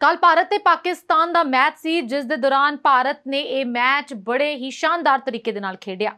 ਕੱਲ ਭਾਰਤ ਤੇ ਪਾਕਿਸਤਾਨ ਦਾ ਮੈਚ ਸੀ ਜਿਸ ਦੇ ਦੌਰਾਨ ਭਾਰਤ ਨੇ ਇਹ ਮੈਚ ਬੜੇ ਹੀ ਸ਼ਾਨਦਾਰ ਤਰੀਕੇ ਦੇ ਨਾਲ ਖੇਡਿਆ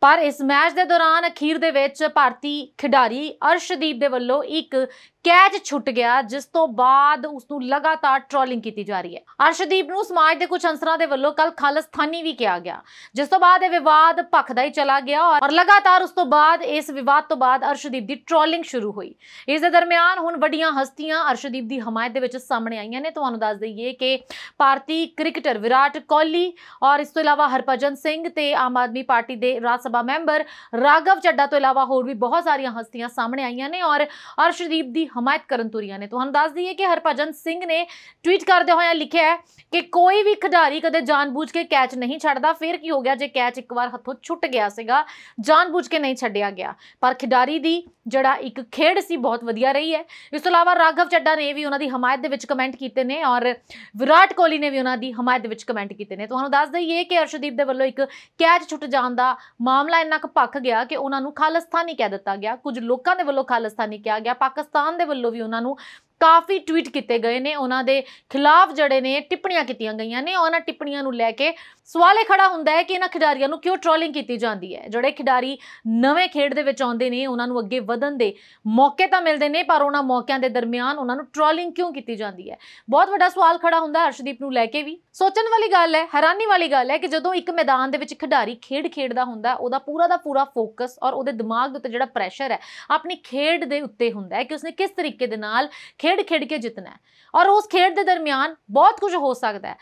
ਪਰ ਇਸ ਮੈਚ ਦੇ ਦੌਰਾਨ ਅਖੀਰ ਦੇ ਵਿੱਚ ਭਾਰਤੀ ਖਿਡਾਰੀ ਅਰਸ਼ਦੀਪ ਦੇ ਵੱਲੋਂ ਇੱਕ ਕੈਚ ਛੁੱਟ ਗਿਆ ਜਿਸ ਤੋਂ ਬਾਅਦ ਉਸ ਨੂੰ ਲਗਾਤਾਰ ਟ੍ਰੋਲਿੰਗ ਕੀਤੀ ਜਾ ਰਹੀ ਹੈ ਅਰਸ਼ਦੀਪ ਨੂੰ ਸਮਾਜ ਦੇ ਕੁਝ ਅੰਸਰਾਂ ਦੇ ਵੱਲੋਂ ਕੱਲ ਖਾਲਸਥਾਨੀ ਵੀ ਕਿਹਾ ਗਿਆ ਜਿਸ ਤੋਂ ਬਾਅਦ ਇਹ ਵਿਵਾਦ ਭਖਦਾ ਹੀ ਚਲਾ ਗਿਆ ਔਰ ਲਗਾਤਾਰ ਉਸ ਤੋਂ ਬਾਅਦ ਇਸ ਵਿਵਾਦ ਤੋਂ ਬਾਅਦ ਅਰਸ਼ਦੀਪ ਦੀ ਟ੍ਰੋਲਿੰਗ ਸ਼ੁਰੂ ਹੋਈ ਇਸ ਦੇ ਦਰਮਿਆਨ ਹੁਣ ਵੱਡੀਆਂ ਹਸਤੀਆਂ ਅਰਸ਼ਦੀਪ ਦੀ ਹਮਾਇਤ ਦੇ ਵਿੱਚ ਸਾਹਮਣੇ ਆਈਆਂ ਨੇ ਤੁਹਾਨੂੰ ਦੱਸ ਦਈਏ ਕਿ ਭਾਰਤੀ ਕ੍ਰਿਕਟਰ ਵਿਰਾਟ ਕੋਹਲੀ ਔਰ ਇਸ ਤੋਂ ਇਲਾਵਾ ਹਰਪਜਨ ਸਿੰਘ ਤੇ ਆਮ ਆਦਮੀ ਪਾਰਟੀ ਦੇ ਰਾਜ ਸਭਾ ਮੈਂਬਰ ਰਾਘਵ ਚੱਡਾ ਤੋਂ ਇਲਾਵਾ ਹੋਰ ਵੀ ਬਹੁਤ ਸਾਰੀਆਂ ਹਸਤੀਆਂ ਸਾਹਮਣੇ ਆਈਆਂ ਨੇ ਔਰ ਅਰਸ਼ਦੀਪ ਦੀ ਹਮਾਇਤ ਕਰਨ ਤੁਰੀਆਂ ਨੇ ਤੁਹਾਨੂੰ ਦੱਸ ਦਈਏ ਕਿ ਹਰਭਜਨ ਸਿੰਘ ਨੇ ਟਵੀਟ ਕਰਦੇ ਹੋਇਆ ਲਿਖਿਆ ਹੈ ਕਿ ਕੋਈ ਵੀ ਖਿਡਾਰੀ ਕਦੇ ਜਾਣਬੁੱਝ ਕੇ ਕੈਚ ਨਹੀਂ ਛੱਡਦਾ ਫਿਰ ਕੀ ਹੋ ਗਿਆ ਜੇ ਕੈਚ ਇੱਕ ਵਾਰ ਹੱਥੋਂ ਛੁੱਟ ਗਿਆ ਸੀਗਾ ਜਾਣਬੁੱਝ ਕੇ ਨਹੀਂ ਛੱਡਿਆ ਗਿਆ ਪਰ ਖਿਡਾਰੀ ਦੀ ਜਿਹੜਾ ਇੱਕ ਖੇਡ ਸੀ ਬਹੁਤ ਵਧੀਆ ਰਹੀ ਹੈ ਇਸ ਤੋਂ ਇਲਾਵਾ ਰਾਘਵ ਚੱਡਾ ਨੇ ਵੀ ਉਹਨਾਂ ਦੀ ਹਮਾਇਤ ਦੇ ਵਿੱਚ ਕਮੈਂਟ ਕੀਤੇ ਨੇ ਔਰ ਵਿਰਾਟ ਕੋਹਲੀ ਨੇ ਵੀ ਉਹਨਾਂ ਦੀ ਹਮਾਇਤ ਦੇ ਵਿੱਚ ਕਮੈਂਟ ਕੀਤੇ ਨੇ ਤੁਹਾਨੂੰ ਦੱਸ ਦਈਏ ਕਿ ਅਰਸ਼ਦੀਪ ਦੇ ਵੱਲੋਂ ਇੱਕ ਕੈਚ ਛੁੱਟ ਜਾਣ ਦਾ ਮਾਮਲਾ ਇੰਨਾ ਕੁ ਭੱਖ ਗਿਆ ਕਿ ਉਹਨਾਂ ਨੂੰ ਖਾਲਸਥਾਨੀ ਕਹਿ ਦਿੱਤਾ ਗਿਆ ਕੁਝ ਲੋਕਾਂ ਦੇ ਵੱਲੋਂ ਖਾਲਸਥਾਨੀ ਕਿਹਾ ਗਿਆ ਪਾਕਿਸਤਾਨ ਦੇ ਵੱਲੋਂ ਵੀ ਉਹਨਾਂ ਨੂੰ ਕਾਫੀ ਟਵੀਟ ਕੀਤੇ ਗਏ ਨੇ ਉਹਨਾਂ ਦੇ ਖਿਲਾਫ ਜਿਹੜੇ ਨੇ ਟਿੱਪਣੀਆਂ ਕੀਤੀਆਂ ਗਈਆਂ ਨੇ ਉਹਨਾਂ ਟਿੱਪਣੀਆਂ ਨੂੰ ਲੈ ਕੇ ਸਵਾਲ ਇਹ ਖੜਾ ਹੁੰਦਾ ਹੈ ਕਿ ਇਹਨਾਂ ਖਿਡਾਰੀਆਂ ਨੂੰ ਕਿਉਂ ਟ੍ਰੋਲਿੰਗ ਕੀਤੀ ਜਾਂਦੀ ਹੈ ਜਿਹੜੇ ਖਿਡਾਰੀ ਨਵੇਂ ਖੇਡ ਦੇ ਵਿੱਚ ਆਉਂਦੇ ਨੇ ਉਹਨਾਂ ਨੂੰ ਅੱਗੇ ਵਧਣ ਦੇ ਮੌਕੇ ਤਾਂ ਮਿਲਦੇ ਨੇ ਪਰ ਉਹਨਾਂ ਮੌਕਿਆਂ ਦੇ ਦਰਮਿਆਨ ਉਹਨਾਂ ਨੂੰ ਟ੍ਰੋਲਿੰਗ ਕਿਉਂ ਕੀਤੀ ਜਾਂਦੀ ਹੈ ਬਹੁਤ ਵੱਡਾ ਸਵਾਲ ਖੜਾ ਹੁੰਦਾ ਹਰਸ਼ਦੀਪ ਨੂੰ ਲੈ ਕੇ ਵੀ ਸੋਚਣ ਵਾਲੀ ਗੱਲ ਹੈ ਹੈਰਾਨੀ ਵਾਲੀ ਗੱਲ ਹੈ ਕਿ ਜਦੋਂ ਇੱਕ ਮੈਦਾਨ ਦੇ ਵਿੱਚ ਖਿਡਾਰੀ ਖੇਡ ਖੇਡਦਾ ਹੁੰਦਾ ਉਹਦਾ ਪੂਰਾ ਦਾ ਪੂਰਾ ਫੋਕਸ ਔਰ ਉਹਦੇ ਦਿਮਾਗ ਦੇ ਉੱਤੇ ਜਿਹੜਾ ਪ੍ਰੈਸ਼ਰ ਹੈ ਆਪਣੀ ਖੇਡ ਦੇ ਉੱਤੇ ਹੁੰਦਾ ਹੈ ਕਿ ਉਸਨੇ ਕਿਸ ਤਰੀਕੇ ਦੇ ਨਾਲ ਖੇ ਖੇਡ ਖੇਡ ਕੇ ਜਿੱਤਣਾ ਹੈ ਔਰ ਉਸ ਖੇਡ ਦੇ ਦਰਮਿਆਨ ਬਹੁਤ ਕੁਝ ਹੋ ਸਕਦਾ ਹੈ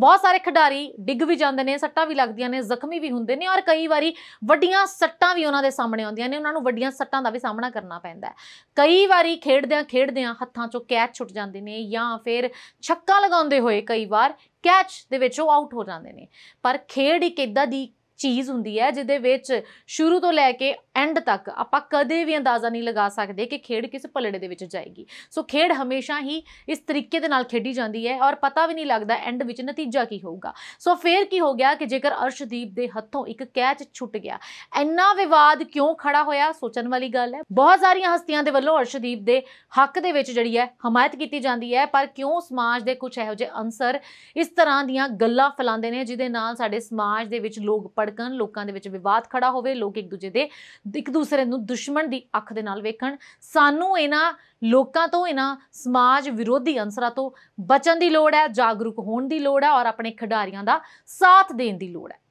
ਬਹੁਤ ਸਾਰੇ ਖਿਡਾਰੀ ਡਿੱਗ ਵੀ ਜਾਂਦੇ ਨੇ ਸੱਟਾਂ ਵੀ ਲੱਗਦੀਆਂ ਨੇ ਜ਼ਖਮੀ ਵੀ ਹੁੰਦੇ ਨੇ ਔਰ ਕਈ ਵਾਰੀ ਵੱਡੀਆਂ ਸੱਟਾਂ ਵੀ ਉਹਨਾਂ ਦੇ ਸਾਹਮਣੇ ਆਉਂਦੀਆਂ ਨੇ ਉਹਨਾਂ ਨੂੰ ਵੱਡੀਆਂ ਸੱਟਾਂ ਦਾ ਵੀ ਸਾਹਮਣਾ ਕਰਨਾ ਪੈਂਦਾ ਹੈ ਕਈ ਵਾਰੀ ਖੇਡਦਿਆਂ ਖੇਡਦਿਆਂ ਹੱਥਾਂ 'ਚੋਂ ਕੈਚ ਛੁੱਟ ਜਾਂਦੇ ਨੇ ਜਾਂ ਫਿਰ ਛੱਕਾ ਲਗਾਉਂਦੇ ਹੋਏ ਕਈ ਵਾਰ ਕੈਚ ਦੇ ਵਿੱਚ ਉਹ ਆਊਟ ਹੋ ਜਾਂਦੇ ਨੇ ਪਰ ਖੇਡ ਇੱਕ ਇਦਾਂ ਦੀ ਚੀਜ਼ ਹੁੰਦੀ ਹੈ ਜਿਹਦੇ ਵਿੱਚ ਸ਼ੁਰੂ ਤੋਂ ਲੈ ਕੇ ਐਂਡ ਤੱਕ ਆਪਾਂ ਕਦੇ ਵੀ ਅੰਦਾਜ਼ਾ ਨਹੀਂ ਲਗਾ ਸਕਦੇ ਕਿ ਖੇਡ ਕਿਸ ਪਲੜੇ ਦੇ ਵਿੱਚ ਜਾਏਗੀ ਸੋ ਖੇਡ ਹਮੇਸ਼ਾ ਹੀ ਇਸ ਤਰੀਕੇ ਦੇ ਨਾਲ ਖੇਡੀ ਜਾਂਦੀ ਹੈ ਔਰ ਪਤਾ ਵੀ ਨਹੀਂ ਲੱਗਦਾ ਐਂਡ ਵਿੱਚ ਨਤੀਜਾ ਕੀ ਹੋਊਗਾ ਸੋ ਫੇਰ ਕੀ ਹੋ ਗਿਆ ਕਿ ਜੇਕਰ ਅਰਸ਼ਦੀਪ ਦੇ ਹੱਥੋਂ ਇੱਕ ਕੈਚ ਛੁੱਟ ਗਿਆ ਇੰਨਾ ਵਿਵਾਦ ਕਿਉਂ ਖੜਾ ਹੋਇਆ ਸੋਚਣ ਵਾਲੀ ਗੱਲ ਹੈ ਬਹੁਤ ਸਾਰੀਆਂ ਹਸਤੀਆਂ ਦੇ ਵੱਲੋਂ ਅਰਸ਼ਦੀਪ ਦੇ ਹੱਕ ਦੇ ਵਿੱਚ ਜਿਹੜੀ ਹੈ ਹਮਾਇਤ ਕੀਤੀ ਜਾਂਦੀ ਹੈ ਪਰ ਕਿਉਂ ਸਮਾਜ ਦੇ ਕੁਝ ਇਹੋ ਜਿਹੇ ਅੰਸਰ ਇਸ ਤਰ੍ਹਾਂ ਦੀਆਂ ਗੱਲਾਂ ਫਲਾਉਂਦੇ ਨੇ ਜਿਹਦੇ ਨਾਲ ਸਾਡੇ ਸਮਾਜ ਦੇ ਵਿੱਚ ਲੋਕ ਪੜ ਭੜਕਣ ਲੋਕਾਂ ਦੇ ਵਿੱਚ ਵਿਵਾਦ ਖੜਾ ਹੋਵੇ ਲੋਕ ਇੱਕ ਦੂਜੇ ਦੇ ਇੱਕ ਦੂਸਰੇ ਨੂੰ ਦੁਸ਼ਮਣ ਦੀ ਅੱਖ ਦੇ ਨਾਲ ਵੇਖਣ ਸਾਨੂੰ ਇਹਨਾਂ ਲੋਕਾਂ ਤੋਂ ਇਹਨਾਂ ਸਮਾਜ ਵਿਰੋਧੀ ਅੰਸਰਾਂ ਤੋਂ ਬਚਣ ਦੀ ਲੋੜ ਹੈ ਜਾਗਰੂਕ ਹੋਣ ਦੀ ਲੋੜ ਹੈ ਔਰ ਆਪਣੇ ਖਿਡਾਰੀਆਂ ਦਾ ਸਾਥ ਦੇਣ ਦੀ ਲੋੜ ਹੈ